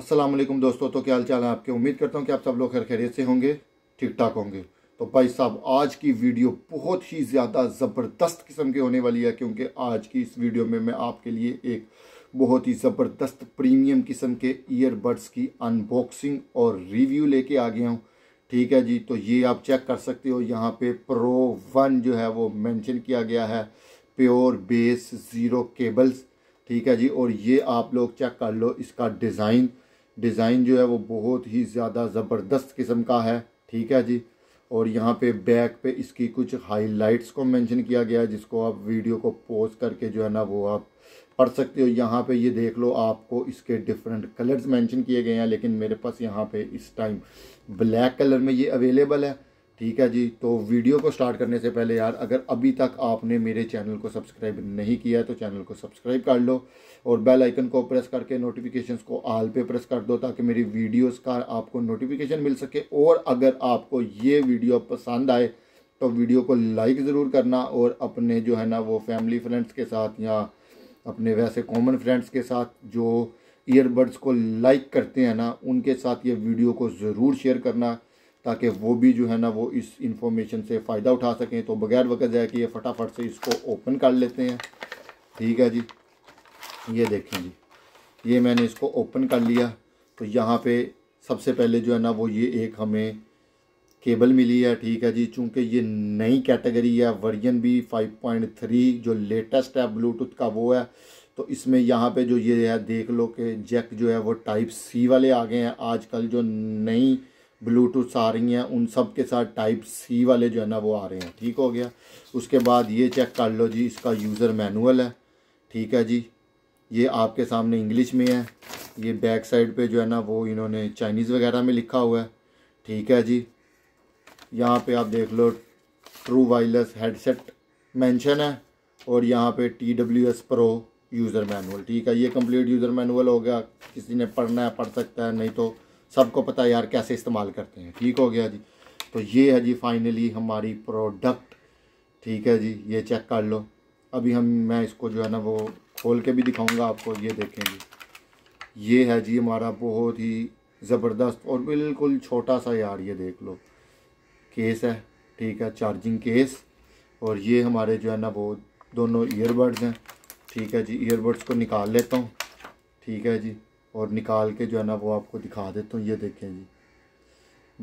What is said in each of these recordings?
अस्सलाम वालेकुम दोस्तों तो क्या हाल चाल है आपके उम्मीद करता हूँ कि आप सब लोग खैर खैरियत से होंगे ठीक ठाक होंगे तो भाई साहब आज की वीडियो बहुत ही ज़्यादा ज़बरदस्त किस्म की होने वाली है क्योंकि आज की इस वीडियो में मैं आपके लिए एक बहुत ही ज़बरदस्त प्रीमियम किस्म के ईयरबड्स की अनबॉक्सिंग और रिव्यू लेके आ गया हूँ ठीक है जी तो ये आप चेक कर सकते हो यहाँ पे प्रो वन जो है वो मेंशन किया गया है प्योर बेस ज़ीरो केबल्स ठीक है जी और ये आप लोग चेक कर लो इसका डिज़ाइन डिज़ाइन जो है वो बहुत ही ज़्यादा ज़बरदस्त किस्म का है ठीक है जी और यहाँ पे बैक पे इसकी कुछ हाइलाइट्स को मेंशन किया गया है जिसको आप वीडियो को पोज करके जो है ना वो आप पढ़ सकते हो यहाँ पे ये देख लो आपको इसके डिफरेंट कलर्स मेंशन किए गए हैं लेकिन मेरे पास यहाँ पे इस टाइम ब्लैक कलर में ये अवेलेबल है ठीक है जी तो वीडियो को स्टार्ट करने से पहले यार अगर अभी तक आपने मेरे चैनल को सब्सक्राइब नहीं किया तो चैनल को सब्सक्राइब कर लो और बेल आइकन को प्रेस करके नोटिफिकेशंस को आल पे प्रेस कर दो ताकि मेरी वीडियोस का आपको नोटिफिकेशन मिल सके और अगर आपको ये वीडियो पसंद आए तो वीडियो को लाइक ज़रूर करना और अपने जो है ना वो फैमिली फ्रेंड्स के साथ या अपने वैसे कॉमन फ्रेंड्स के साथ जो ईयरबड्स को लाइक करते हैं ना उनके साथ ये वीडियो को ज़रूर शेयर करना ताकि वो भी जो है ना वो इस इंफॉर्मेशन से फ़ायदा उठा सकें तो बगैर वक्त जाए कि ये फटाफट से इसको ओपन कर लेते हैं ठीक है जी ये देखें जी ये मैंने इसको ओपन कर लिया तो यहाँ पे सबसे पहले जो है ना वो ये एक हमें केबल मिली है ठीक है जी चूँकि ये नई कैटेगरी है वर्जन भी थ्री जो लेटेस्ट है ब्लूटूथ का वो है तो इसमें यहाँ पे जो ये है देख लो कि जैक जो है वो टाइप सी वाले आ गए हैं आजकल जो नई ब्लूटूथ आ रही हैं उन सब के साथ टाइप सी वाले जो है ना वो आ रहे हैं ठीक हो गया उसके बाद ये चेक कर लो जी इसका यूज़र मैनुअल है ठीक है जी ये आपके सामने इंग्लिश में है ये बैक साइड पे जो है ना वो इन्होंने चाइनीज़ वगैरह में लिखा हुआ है ठीक है जी यहाँ पे आप देख लो ट्रू वायरलेस हेडसेट मैंशन है और यहाँ पर T W S pro user manual ठीक है ये कम्प्लीट यूज़र मैनुअल हो गया किसी ने पढ़ना है पढ़ सकता है नहीं तो सबको पता यार कैसे इस्तेमाल करते हैं ठीक हो गया जी तो ये है जी फाइनली हमारी प्रोडक्ट ठीक है जी ये चेक कर लो अभी हम मैं इसको जो है ना वो खोल के भी दिखाऊंगा आपको ये देखें जी ये है जी हमारा बहुत ही ज़बरदस्त और बिल्कुल छोटा सा यार ये देख लो केस है ठीक है चार्जिंग केस और ये हमारे जो है ना वो दोनों ईयरबड्स हैं ठीक है जी ईयरबड्स को निकाल लेता हूँ ठीक है जी और निकाल के जो है ना वो आपको दिखा देता हूँ ये देखें जी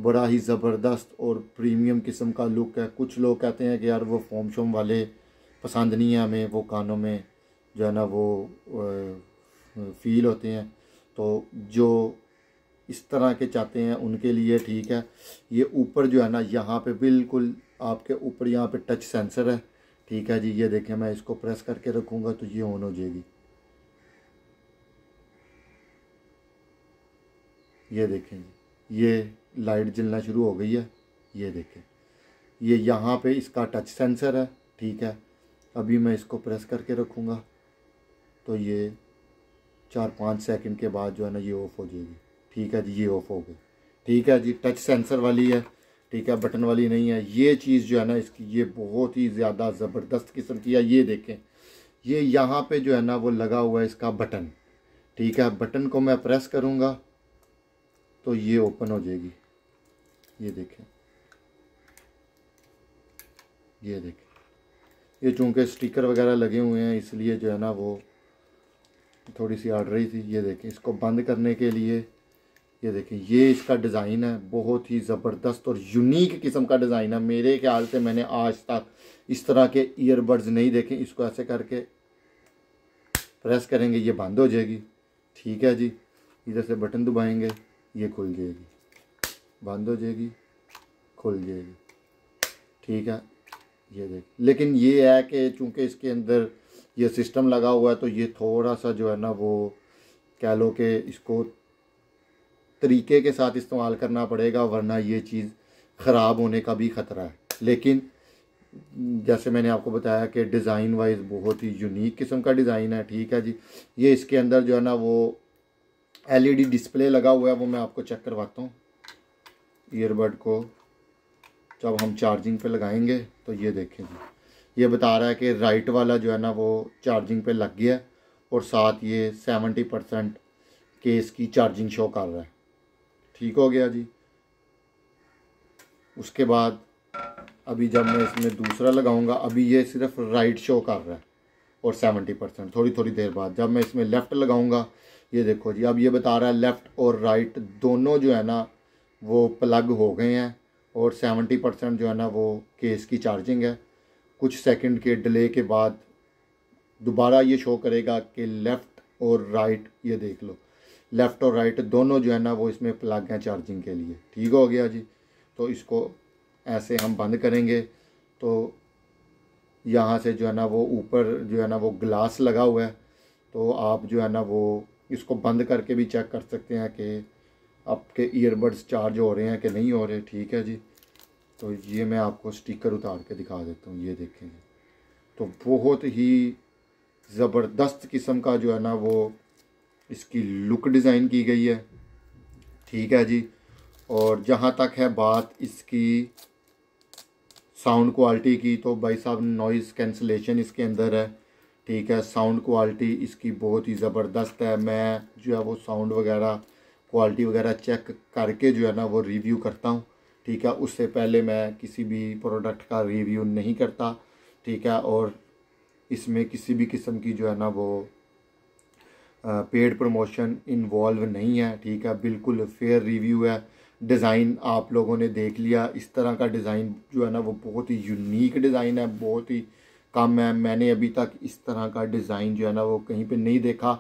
बड़ा ही ज़बरदस्त और प्रीमियम किस्म का लुक है कुछ लोग कहते हैं कि यार वो फॉम शोम वाले पसंद नहीं है हमें वो कानों में जो है ना वो फील होते हैं तो जो इस तरह के चाहते हैं उनके लिए ठीक है ये ऊपर जो है ना यहाँ पे बिल्कुल आपके ऊपर यहाँ पे टच सेंसर है ठीक है जी ये देखें मैं इसको प्रेस करके रखूँगा तो ये ऑन हो जाएगी ये देखें ये लाइट जलना शुरू हो गई है ये देखें ये यहाँ पे इसका टच सेंसर है ठीक है अभी मैं इसको प्रेस करके रखूँगा तो ये चार पाँच सेकंड के बाद जो है ना ये ऑफ़ हो जाएगी ठीक है जी ये ऑफ़ हो गई ठीक है जी टच सेंसर वाली है ठीक है बटन वाली नहीं है ये चीज़ जो है ना इसकी ये बहुत ही ज़्यादा ज़बरदस्त किस्म की है ये देखें ये यहाँ पे जो है ना वो लगा हुआ है इसका बटन ठीक है बटन को मैं प्रेस करूँगा तो ये ओपन हो जाएगी ये देखें ये देखें ये चूँकि स्टिकर वगैरह लगे हुए हैं इसलिए जो है ना वो थोड़ी सी आड़ रही थी ये देखें इसको बंद करने के लिए ये देखें ये इसका डिज़ाइन है बहुत ही ज़बरदस्त और यूनिक किस्म का डिज़ाइन है मेरे ख्याल से मैंने आज तक इस तरह के ईयरबड्स नहीं देखे इसको ऐसे करके प्रेस करेंगे ये बंद हो जाएगी ठीक है जी इधर से बटन दबाएंगे ये खुल जाएगी बंद हो जाएगी खुल जाएगी ठीक है ये देख लेकिन ये है कि चूँकि इसके अंदर ये सिस्टम लगा हुआ है तो ये थोड़ा सा जो है ना वो कह लो कि इसको तरीके के साथ इस्तेमाल करना पड़ेगा वरना ये चीज़ ख़राब होने का भी ख़तरा है लेकिन जैसे मैंने आपको बताया कि डिज़ाइन वाइज बहुत ही यूनिक किस्म का डिज़ाइन है ठीक है जी ये इसके अंदर जो है ना वो एलईडी डिस्प्ले लगा हुआ है वो मैं आपको चेक करवाता हूँ ईयरबड को जब हम चार्जिंग पे लगाएंगे तो ये देखें जी ये बता रहा है कि राइट वाला जो है ना वो चार्जिंग पे लग गया और साथ ये सेवेंटी परसेंट केस की चार्जिंग शो कर रहा है ठीक हो गया जी उसके बाद अभी जब मैं इसमें दूसरा लगाऊंगा अभी ये सिर्फ राइट शो कर रहा है और सेवेंटी परसेंट थोड़ी थोड़ी देर बाद जब मैं इसमें लेफ़्ट लगाऊंगा ये देखो जी अब ये बता रहा है लेफ़्ट और राइट दोनों जो है ना वो प्लग हो गए हैं और सेवेंटी परसेंट जो है ना वो केस की चार्जिंग है कुछ सेकंड के डिले के बाद दोबारा ये शो करेगा कि लेफ़्ट और राइट ये देख लो लेफ़्ट और राइट दोनों जो है ना वो इसमें प्लग हैं चार्जिंग के लिए ठीक हो गया जी तो इसको ऐसे हम बंद करेंगे तो यहाँ से जो है ना वो ऊपर जो है ना वो ग्लास लगा हुआ है तो आप जो है ना वो इसको बंद करके भी चेक कर सकते हैं कि आपके ईयरबड्स चार्ज हो रहे हैं कि नहीं हो रहे ठीक है जी तो ये मैं आपको स्टिकर उतार के दिखा देता हूँ ये देखें तो बहुत ही ज़बरदस्त किस्म का जो है ना वो इसकी लुक डिज़ाइन की गई है ठीक है जी और जहाँ तक है बात इसकी साउंड क्वालिटी की तो भाई साहब नॉइज़ कैंसलेशन इसके अंदर है ठीक है साउंड क्वालिटी इसकी बहुत ही ज़बरदस्त है मैं जो है वो साउंड वगैरह क्वालिटी वगैरह चेक करके जो है ना वो रिव्यू करता हूँ ठीक है उससे पहले मैं किसी भी प्रोडक्ट का रिव्यू नहीं करता ठीक है और इसमें किसी भी किस्म की जो है ना वो पेड प्रमोशन इन्वॉल्व नहीं है ठीक है बिल्कुल फेयर रिव्यू है डिज़ाइन आप लोगों ने देख लिया इस तरह का डिज़ाइन जो है ना वो बहुत ही यूनिक डिज़ाइन है बहुत ही कम है मैंने अभी तक इस तरह का डिज़ाइन जो है ना वो कहीं पे नहीं देखा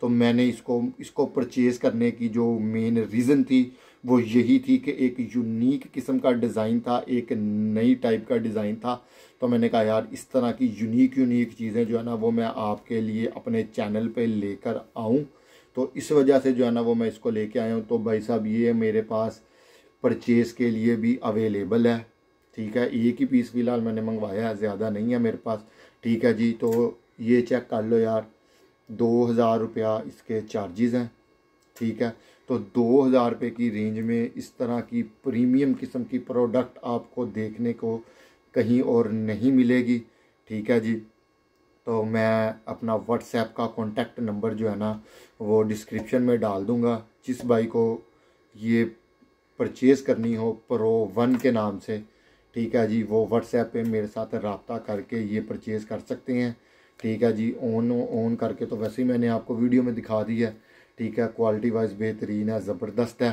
तो मैंने इसको इसको परचेज़ करने की जो मेन रीज़न थी वो यही थी कि एक यूनिक किस्म का डिज़ाइन था एक नई टाइप का डिज़ाइन था तो मैंने कहा यार इस तरह की यूनिक यूनिक चीज़ें जो है ना वो मैं आपके लिए अपने चैनल पे लेकर आऊँ तो इस वजह से जो है ना वो मैं इसको लेके आया हूँ तो भाई साहब ये मेरे पास परचेज़ के लिए भी अवेलेबल है ठीक है एक ही पीस फ़िलहाल मैंने मंगवाया है ज़्यादा नहीं है मेरे पास ठीक है जी तो ये चेक कर लो यार दो हज़ार रुपया इसके चार्जेस हैं ठीक है तो दो हज़ार रुपये की रेंज में इस तरह की प्रीमियम किस्म की प्रोडक्ट आपको देखने को कहीं और नहीं मिलेगी ठीक है जी तो मैं अपना व्हाट्सएप का कॉन्टैक्ट नंबर जो है ना वो डिस्क्रिप्शन में डाल दूँगा जिस भाई को ये परचेज़ करनी हो प्रो वन के नाम से ठीक है जी वो व्हाट्सएप पे मेरे साथ रबता करके ये परचेज़ कर सकते हैं ठीक है जी ऑन ऑन करके तो वैसे ही मैंने आपको वीडियो में दिखा दी है ठीक है क्वालिटी वाइज बेहतरीन है ज़बरदस्त है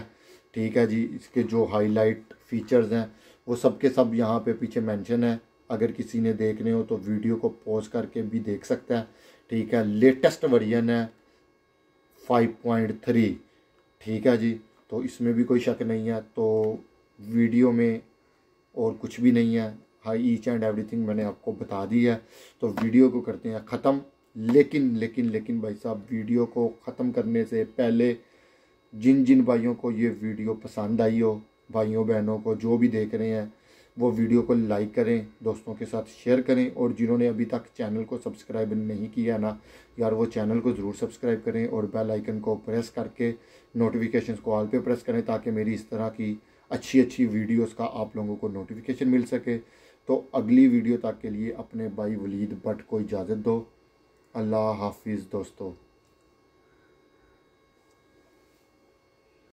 ठीक है जी इसके जो हाईलाइट फीचर्स हैं वो सब के सब यहाँ पे पीछे मेंशन है अगर किसी ने देखने हो तो वीडियो को पॉज करके भी देख सकता है ठीक है लेटेस्ट वर्जन है फाइव पॉइंट थ्री ठीक है जी तो इसमें भी कोई शक नहीं है तो वीडियो में और कुछ भी नहीं है हाई ईच एंड एवरीथिंग मैंने आपको बता दी है तो वीडियो को करते हैं ख़त्म लेकिन लेकिन लेकिन भाई साहब वीडियो को ख़त्म करने से पहले जिन जिन भाइयों को ये वीडियो पसंद आई हो भाइयों बहनों को जो भी देख रहे हैं वो वीडियो को लाइक करें दोस्तों के साथ शेयर करें और जिन्होंने अभी तक चैनल को सब्सक्राइब नहीं किया ना यार वो चैनल को ज़रूर सब्सक्राइब करें और बेल आइकन को प्रेस करके नोटिफिकेशन को ऑल पे प्रेस करें ताकि मेरी इस तरह की अच्छी अच्छी वीडियोस का आप लोगों को नोटिफिकेशन मिल सके तो अगली वीडियो तक के लिए अपने भाई वलीद भट्ट को इजाज़त दो अल्लाह हाफिज़ दोस्तों